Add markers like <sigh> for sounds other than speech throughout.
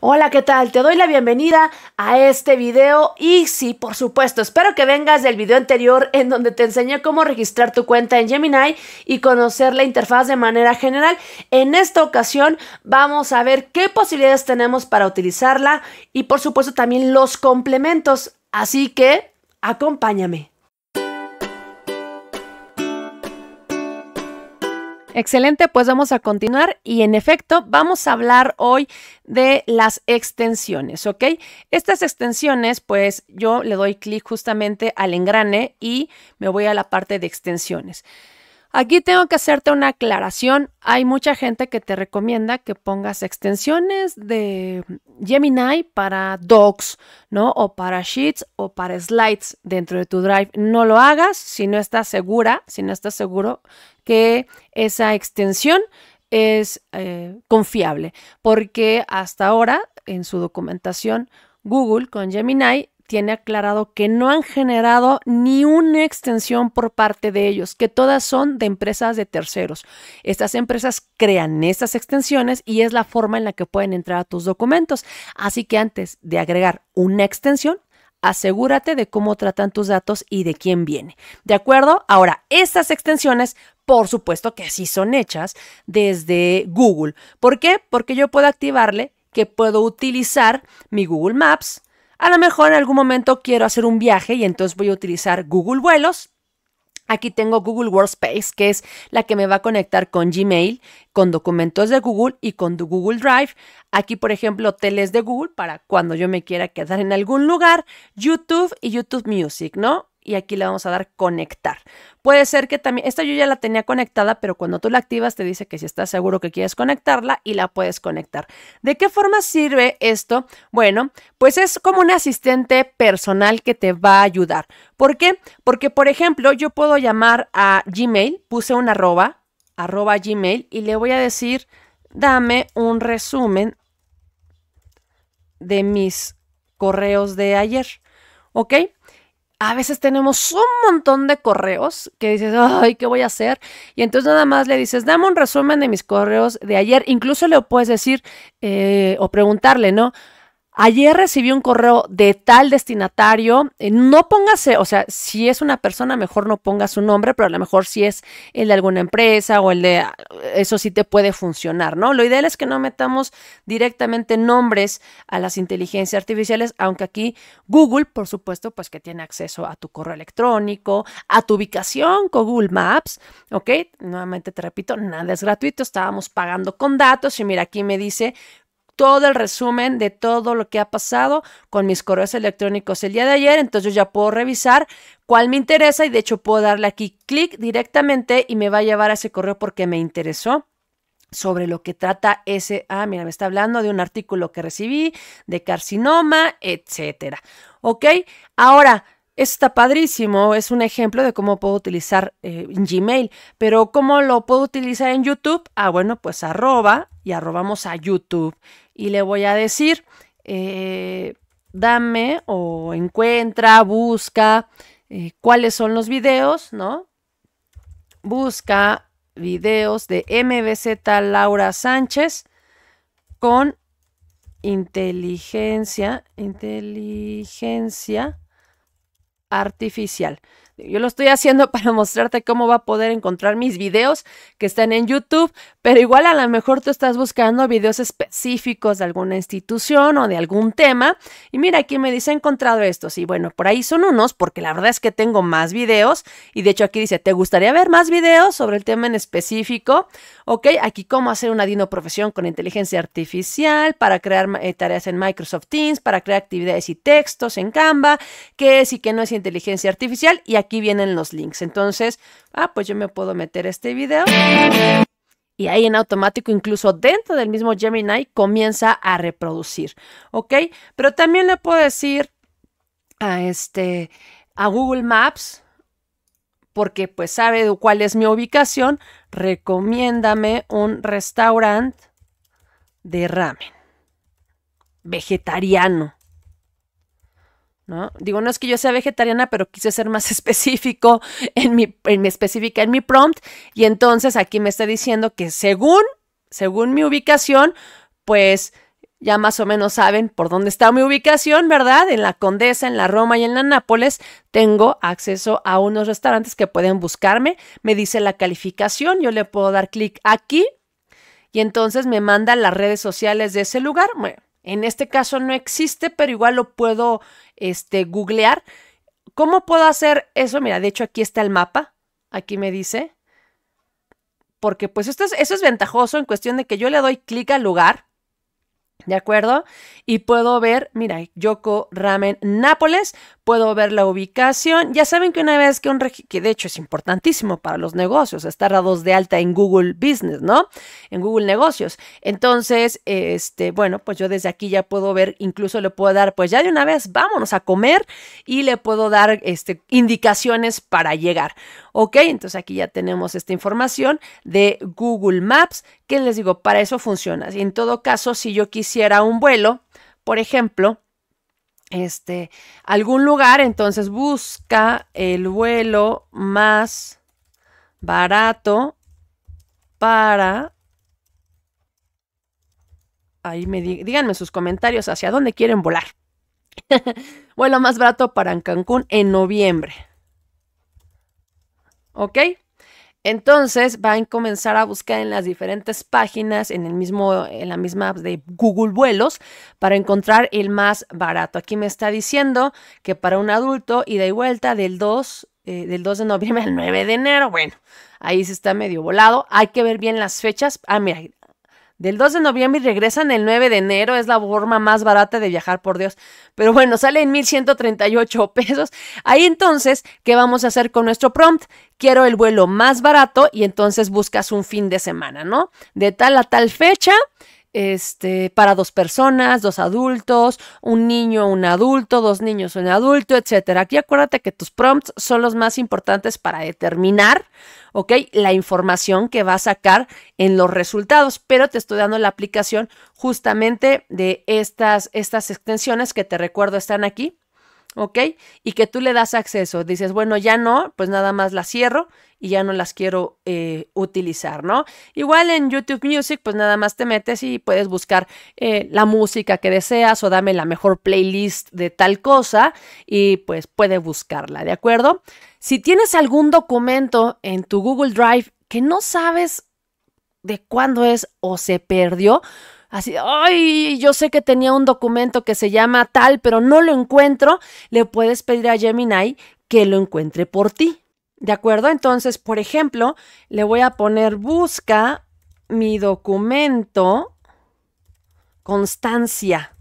Hola, ¿qué tal? Te doy la bienvenida a este video y sí, por supuesto, espero que vengas del video anterior en donde te enseñé cómo registrar tu cuenta en Gemini y conocer la interfaz de manera general. En esta ocasión vamos a ver qué posibilidades tenemos para utilizarla y por supuesto también los complementos. Así que acompáñame. Excelente, pues vamos a continuar y en efecto vamos a hablar hoy de las extensiones, ¿ok? Estas extensiones, pues yo le doy clic justamente al engrane y me voy a la parte de extensiones. Aquí tengo que hacerte una aclaración. Hay mucha gente que te recomienda que pongas extensiones de Gemini para docs, ¿no? O para sheets o para slides dentro de tu drive. No lo hagas si no estás segura, si no estás seguro que esa extensión es eh, confiable, porque hasta ahora en su documentación Google con Gemini tiene aclarado que no han generado ni una extensión por parte de ellos, que todas son de empresas de terceros. Estas empresas crean estas extensiones y es la forma en la que pueden entrar a tus documentos. Así que antes de agregar una extensión, asegúrate de cómo tratan tus datos y de quién viene. ¿De acuerdo? Ahora, estas extensiones, por supuesto que sí son hechas desde Google. ¿Por qué? Porque yo puedo activarle que puedo utilizar mi Google Maps, a lo mejor en algún momento quiero hacer un viaje y entonces voy a utilizar Google Vuelos. Aquí tengo Google Workspace, que es la que me va a conectar con Gmail, con documentos de Google y con Google Drive. Aquí, por ejemplo, hoteles de Google para cuando yo me quiera quedar en algún lugar, YouTube y YouTube Music, ¿no? y aquí le vamos a dar conectar. Puede ser que también, esta yo ya la tenía conectada, pero cuando tú la activas te dice que si estás seguro que quieres conectarla y la puedes conectar. ¿De qué forma sirve esto? Bueno, pues es como un asistente personal que te va a ayudar. ¿Por qué? Porque, por ejemplo, yo puedo llamar a Gmail, puse un arroba, arroba Gmail, y le voy a decir, dame un resumen de mis correos de ayer. ¿Ok? a veces tenemos un montón de correos que dices, ay, ¿qué voy a hacer? Y entonces nada más le dices, dame un resumen de mis correos de ayer. Incluso le puedes decir eh, o preguntarle, ¿no? Ayer recibí un correo de tal destinatario. Eh, no póngase, o sea, si es una persona, mejor no ponga su nombre, pero a lo mejor si es el de alguna empresa o el de eso sí te puede funcionar, ¿no? Lo ideal es que no metamos directamente nombres a las inteligencias artificiales, aunque aquí Google, por supuesto, pues que tiene acceso a tu correo electrónico, a tu ubicación con Google Maps, ¿ok? Nuevamente te repito, nada es gratuito, estábamos pagando con datos y mira, aquí me dice todo el resumen de todo lo que ha pasado con mis correos electrónicos el día de ayer. Entonces yo ya puedo revisar cuál me interesa y de hecho puedo darle aquí clic directamente y me va a llevar a ese correo porque me interesó sobre lo que trata ese, ah, mira, me está hablando de un artículo que recibí, de carcinoma, etcétera. ¿Ok? Ahora, está padrísimo, es un ejemplo de cómo puedo utilizar eh, Gmail, pero ¿cómo lo puedo utilizar en YouTube? Ah, bueno, pues arroba y arrobamos a YouTube y le voy a decir, eh, dame o encuentra, busca eh, cuáles son los videos, ¿no? Busca videos de MBZ Laura Sánchez con inteligencia, inteligencia artificial. Yo lo estoy haciendo <laughs> para mostrarte cómo va a poder encontrar mis videos que están en YouTube, pero igual a lo mejor tú estás buscando videos específicos de alguna institución o de algún tema. Y mira, aquí me dice, he encontrado estos. Y bueno, por ahí son unos, porque la verdad es que tengo más videos. Y de hecho aquí dice, ¿te gustaría ver más videos sobre el tema en específico? Ok, aquí cómo hacer una dino profesión con inteligencia artificial para crear eh, tareas en Microsoft Teams, para crear actividades y textos en Canva, qué es y qué no es inteligencia artificial. Y aquí vienen los links. Entonces, ah, pues yo me puedo meter este video. Y ahí en automático, incluso dentro del mismo Gemini, comienza a reproducir. ¿Ok? Pero también le puedo decir a este, a Google Maps, porque pues sabe cuál es mi ubicación, recomiéndame un restaurante de ramen vegetariano. ¿No? Digo, no es que yo sea vegetariana, pero quise ser más <laughs> específico en mi, en mi específica, en mi prompt, y entonces aquí me está diciendo que según, según mi ubicación, pues ya más o menos saben por dónde está mi ubicación, ¿verdad? En la Condesa, en la Roma y en la Nápoles tengo acceso a unos restaurantes que pueden buscarme. Me dice la calificación, yo le puedo dar clic aquí y entonces me manda las redes sociales de ese lugar. Bueno, en este caso no existe, pero igual lo puedo este, googlear. ¿Cómo puedo hacer eso? Mira, de hecho aquí está el mapa. Aquí me dice. Porque pues esto eso es ventajoso en cuestión de que yo le doy clic al lugar. ¿De acuerdo? Y puedo ver, mira, Yoko Ramen Nápoles puedo ver la ubicación. Ya saben que una vez que un que de hecho es importantísimo para los negocios, estar a dos de alta en Google Business, ¿no? En Google Negocios. Entonces, este, bueno, pues yo desde aquí ya puedo ver, incluso le puedo dar, pues ya de una vez, vámonos a comer y le puedo dar este, indicaciones para llegar. Ok, entonces aquí ya tenemos esta información de Google Maps, que les digo, para eso funciona. En todo caso, si yo quisiera un vuelo, por ejemplo, este, algún lugar, entonces busca el vuelo más barato para... Ahí me díganme sus comentarios hacia dónde quieren volar. <laughs> vuelo más barato para Cancún en noviembre. ¿Ok? Entonces van a comenzar a buscar en las diferentes páginas, en, el mismo, en la misma app de Google Vuelos, para encontrar el más barato. Aquí me está diciendo que para un adulto ida y vuelta del 2, eh, del 2 de noviembre al 9 de enero. Bueno, ahí se está medio volado. Hay que ver bien las fechas. Ah, mira, del 2 de noviembre y regresan el 9 de enero. Es la forma más barata de viajar, por Dios. Pero bueno, sale en 1138 <laughs> pesos. Ahí entonces, ¿qué vamos a hacer con nuestro prompt? Quiero el vuelo más barato y entonces buscas un fin de semana, ¿no? De tal a tal fecha este, para dos personas, dos adultos, un niño, un adulto, dos niños, un adulto, etc. Aquí acuérdate que tus prompts son los más importantes para determinar, ¿ok? La información que va a sacar en los resultados, pero te estoy dando la aplicación justamente de estas, estas extensiones que te recuerdo están aquí ¿ok? Y que tú le das acceso. Dices, bueno, ya no, pues nada más la cierro y ya no las quiero eh, utilizar, ¿no? Igual en YouTube Music, pues nada más te metes y puedes buscar eh, la música que deseas o dame la mejor playlist de tal cosa y pues puede buscarla, ¿de acuerdo? Si tienes algún documento en tu Google Drive que no sabes de cuándo es o se perdió, así, ay, yo sé que tenía un documento que se llama tal, pero no lo encuentro, le puedes pedir a Gemini que lo encuentre por ti. ¿De acuerdo? Entonces, por ejemplo, le voy a poner busca mi documento constancia.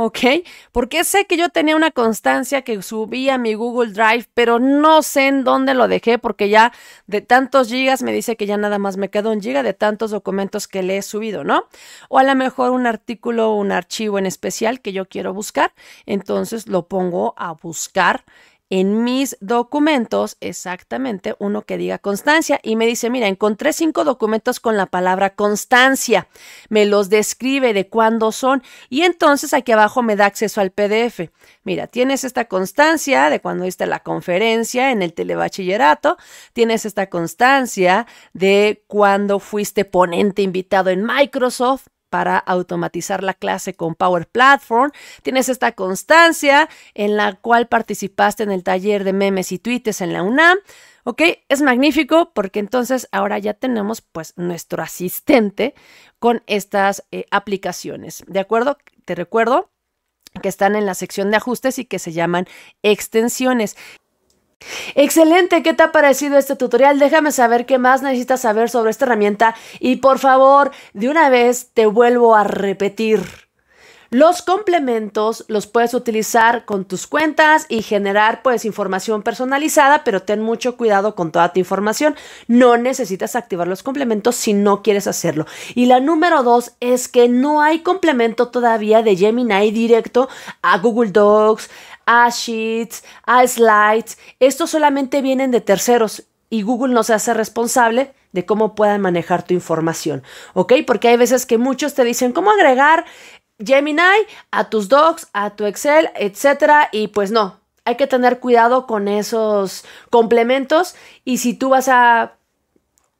¿ok? Porque sé que yo tenía una constancia que subí a mi Google Drive, pero no sé en dónde lo dejé porque ya de tantos gigas me dice que ya nada más me quedó un giga de tantos documentos que le he subido, ¿no? O a lo mejor un artículo o un archivo en especial que yo quiero buscar, entonces lo pongo a buscar en mis documentos exactamente uno que diga constancia y me dice, mira, encontré cinco documentos con la palabra constancia, me los describe de cuándo son y entonces aquí abajo me da acceso al PDF. Mira, tienes esta constancia de cuando diste la conferencia en el telebachillerato, tienes esta constancia de cuando fuiste ponente invitado en Microsoft, para automatizar la clase con Power Platform. Tienes esta constancia en la cual participaste en el taller de memes y tweets en la UNAM. ¿Ok? Es magnífico porque entonces ahora ya tenemos pues nuestro asistente con estas eh, aplicaciones. ¿De acuerdo? Te recuerdo que están en la sección de ajustes y que se llaman extensiones. Excelente, ¿qué te ha parecido este tutorial? Déjame saber qué más necesitas saber sobre esta herramienta y por favor, de una vez te vuelvo a repetir. Los complementos los puedes utilizar con tus cuentas y generar pues información personalizada, pero ten mucho cuidado con toda tu información. No necesitas activar los complementos si no quieres hacerlo. Y la número dos es que no hay complemento todavía de Gemini directo a Google Docs, a-Sheets, A-Slides, estos solamente vienen de terceros y Google no se hace responsable de cómo puedan manejar tu información, ¿ok? Porque hay veces que muchos te dicen cómo agregar Gemini a tus docs, a tu Excel, etcétera, y pues no, hay que tener cuidado con esos complementos y si tú vas a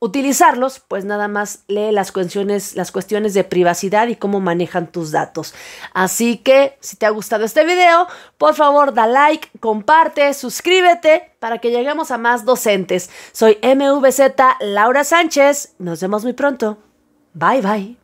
utilizarlos, pues nada más lee las cuestiones, las cuestiones de privacidad y cómo manejan tus datos. Así que si te ha gustado este video, por favor da like, comparte, suscríbete para que lleguemos a más docentes. Soy MVZ Laura Sánchez, nos vemos muy pronto. Bye bye.